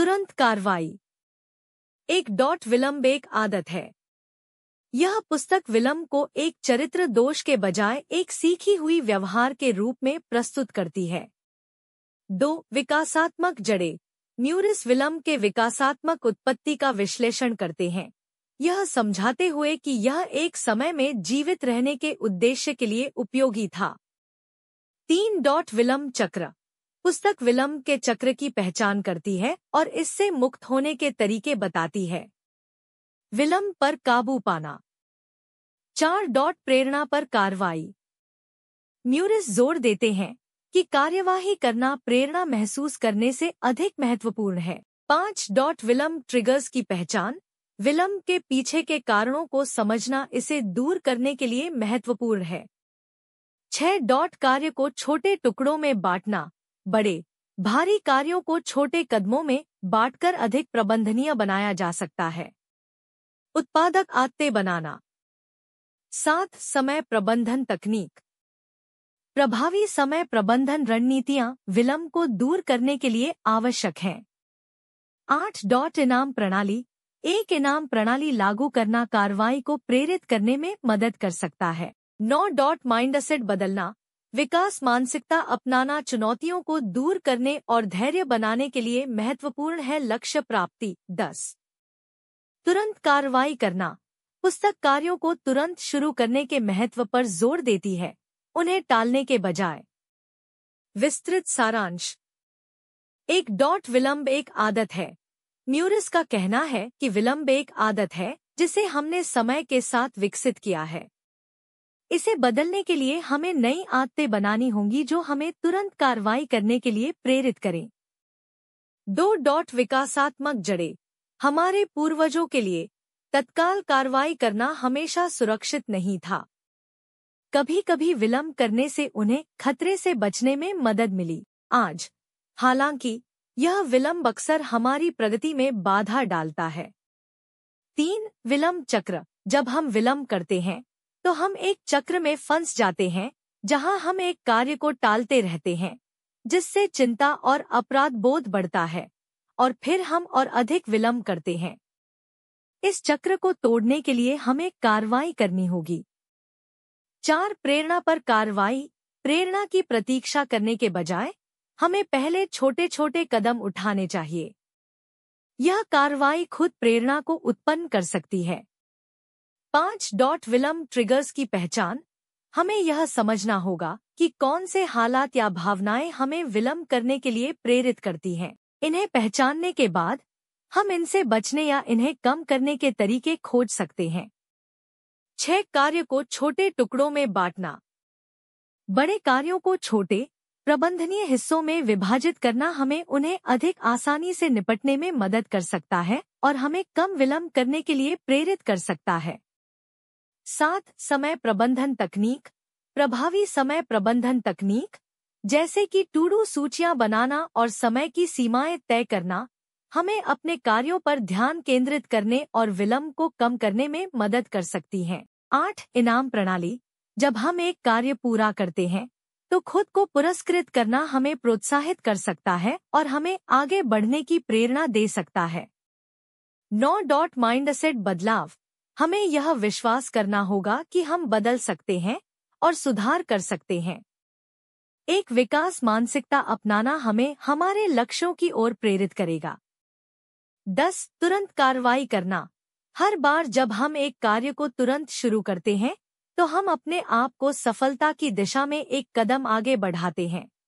तुरंत कार्रवाई एक डॉट विलंब एक आदत है यह पुस्तक विलंब को एक चरित्र दोष के बजाय एक सीखी हुई व्यवहार के रूप में प्रस्तुत करती है दो विकासात्मक जड़े न्यूरिस विलंब के विकासात्मक उत्पत्ति का विश्लेषण करते हैं यह समझाते हुए कि यह एक समय में जीवित रहने के उद्देश्य के लिए उपयोगी था तीन डॉट विलंब चक्र पुस्तक विलंब के चक्र की पहचान करती है और इससे मुक्त होने के तरीके बताती है विलंब पर काबू पाना चार डॉट प्रेरणा पर कार्रवाई म्यूरिस जोर देते हैं कि कार्यवाही करना प्रेरणा महसूस करने से अधिक महत्वपूर्ण है पांच डॉट विलंब ट्रिगर्स की पहचान विलंब के पीछे के कारणों को समझना इसे दूर करने के लिए महत्वपूर्ण है छह डॉट कार्य को छोटे टुकड़ों में बांटना बड़े भारी कार्यों को छोटे कदमों में बांटकर अधिक प्रबंधनीय बनाया जा सकता है उत्पादक आते बनाना साथ समय प्रबंधन तकनीक प्रभावी समय प्रबंधन रणनीतियां विलंब को दूर करने के लिए आवश्यक हैं आठ डॉट इनाम प्रणाली एक इनाम प्रणाली लागू करना कार्रवाई को प्रेरित करने में मदद कर सकता है नौ डॉट माइंडसेट बदलना विकास मानसिकता अपनाना चुनौतियों को दूर करने और धैर्य बनाने के लिए महत्वपूर्ण है लक्ष्य प्राप्ति दस तुरंत कार्रवाई करना पुस्तक कार्यों को तुरंत शुरू करने के महत्व पर जोर देती है उन्हें टालने के बजाय विस्तृत सारांश एक डॉट विलंब एक आदत है म्यूरिस का कहना है कि विलंब एक आदत है जिसे हमने समय के साथ विकसित किया है इसे बदलने के लिए हमें नई आदतें बनानी होंगी जो हमें तुरंत कार्रवाई करने के लिए प्रेरित करें दो डॉट विकासात्मक जड़े हमारे पूर्वजों के लिए तत्काल कार्रवाई करना हमेशा सुरक्षित नहीं था कभी कभी विलंब करने से उन्हें खतरे से बचने में मदद मिली आज हालांकि यह विलंब अक्सर हमारी प्रगति में बाधा डालता है तीन विलंब चक्र जब हम विलंब करते हैं तो हम एक चक्र में फंस जाते हैं जहां हम एक कार्य को टालते रहते हैं जिससे चिंता और अपराध बोध बढ़ता है और फिर हम और अधिक विलंब करते हैं इस चक्र को तोड़ने के लिए हमें कार्रवाई करनी होगी चार प्रेरणा पर कार्रवाई प्रेरणा की प्रतीक्षा करने के बजाय हमें पहले छोटे छोटे कदम उठाने चाहिए यह कार्रवाई खुद प्रेरणा को उत्पन्न कर सकती है पांच डॉट विलंब ट्रिगर्स की पहचान हमें यह समझना होगा कि कौन से हालात या भावनाएं हमें विलंब करने के लिए प्रेरित करती हैं इन्हें पहचानने के बाद हम इनसे बचने या इन्हें कम करने के तरीके खोज सकते हैं छह कार्य को छोटे टुकड़ों में बांटना बड़े कार्यों को छोटे प्रबंधनीय हिस्सों में विभाजित करना हमें उन्हें अधिक आसानी से निपटने में मदद कर सकता है और हमें कम विलंब करने के लिए प्रेरित कर सकता है सात समय प्रबंधन तकनीक प्रभावी समय प्रबंधन तकनीक जैसे कि टूडू सूचियां बनाना और समय की सीमाएं तय करना हमें अपने कार्यों पर ध्यान केंद्रित करने और विलंब को कम करने में मदद कर सकती हैं आठ इनाम प्रणाली जब हम एक कार्य पूरा करते हैं तो खुद को पुरस्कृत करना हमें प्रोत्साहित कर सकता है और हमें आगे बढ़ने की प्रेरणा दे सकता है नौ डॉट माइंडसेट बदलाव हमें यह विश्वास करना होगा कि हम बदल सकते हैं और सुधार कर सकते हैं एक विकास मानसिकता अपनाना हमें हमारे लक्ष्यों की ओर प्रेरित करेगा दस तुरंत कार्रवाई करना हर बार जब हम एक कार्य को तुरंत शुरू करते हैं तो हम अपने आप को सफलता की दिशा में एक कदम आगे बढ़ाते हैं